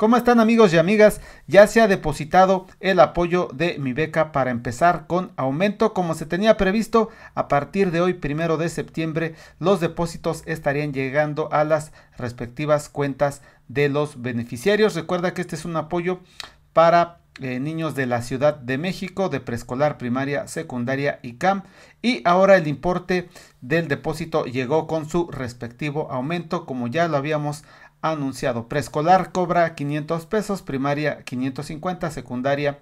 ¿Cómo están amigos y amigas? Ya se ha depositado el apoyo de mi beca para empezar con aumento como se tenía previsto. A partir de hoy, primero de septiembre, los depósitos estarían llegando a las respectivas cuentas de los beneficiarios. Recuerda que este es un apoyo para eh, niños de la Ciudad de México, de preescolar, primaria, secundaria y CAM. Y ahora el importe del depósito llegó con su respectivo aumento, como ya lo habíamos anunciado. Preescolar cobra 500 pesos, primaria 550, secundaria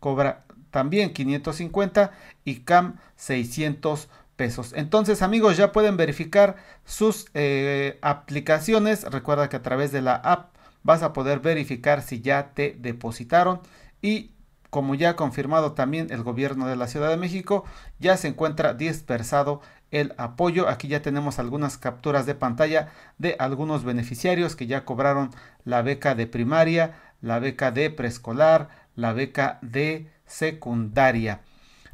cobra también 550 y CAM 600 pesos. Entonces amigos ya pueden verificar sus eh, aplicaciones. Recuerda que a través de la app vas a poder verificar si ya te depositaron y como ya ha confirmado también el gobierno de la Ciudad de México, ya se encuentra dispersado el apoyo. Aquí ya tenemos algunas capturas de pantalla de algunos beneficiarios que ya cobraron la beca de primaria, la beca de preescolar, la beca de secundaria.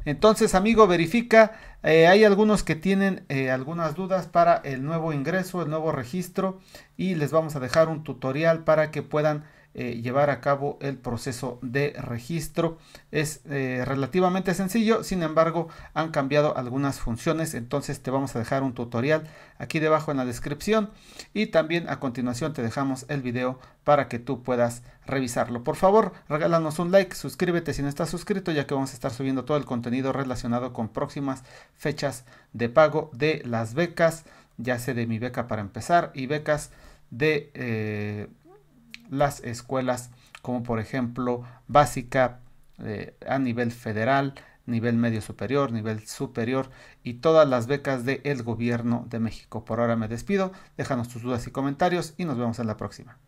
Entonces, amigo, verifica. Eh, hay algunos que tienen eh, algunas dudas para el nuevo ingreso, el nuevo registro y les vamos a dejar un tutorial para que puedan eh, llevar a cabo el proceso de registro. Es eh, relativamente sencillo, sin embargo han cambiado algunas funciones, entonces te vamos a dejar un tutorial aquí debajo en la descripción y también a continuación te dejamos el video para que tú puedas revisarlo. Por favor, regálanos un like, suscríbete si no estás suscrito, ya que vamos a estar subiendo todo el contenido relacionado con próximas fechas de pago de las becas, ya sé de mi beca para empezar y becas de... Eh, las escuelas como por ejemplo básica eh, a nivel federal, nivel medio superior, nivel superior y todas las becas del gobierno de México. Por ahora me despido, déjanos tus dudas y comentarios y nos vemos en la próxima.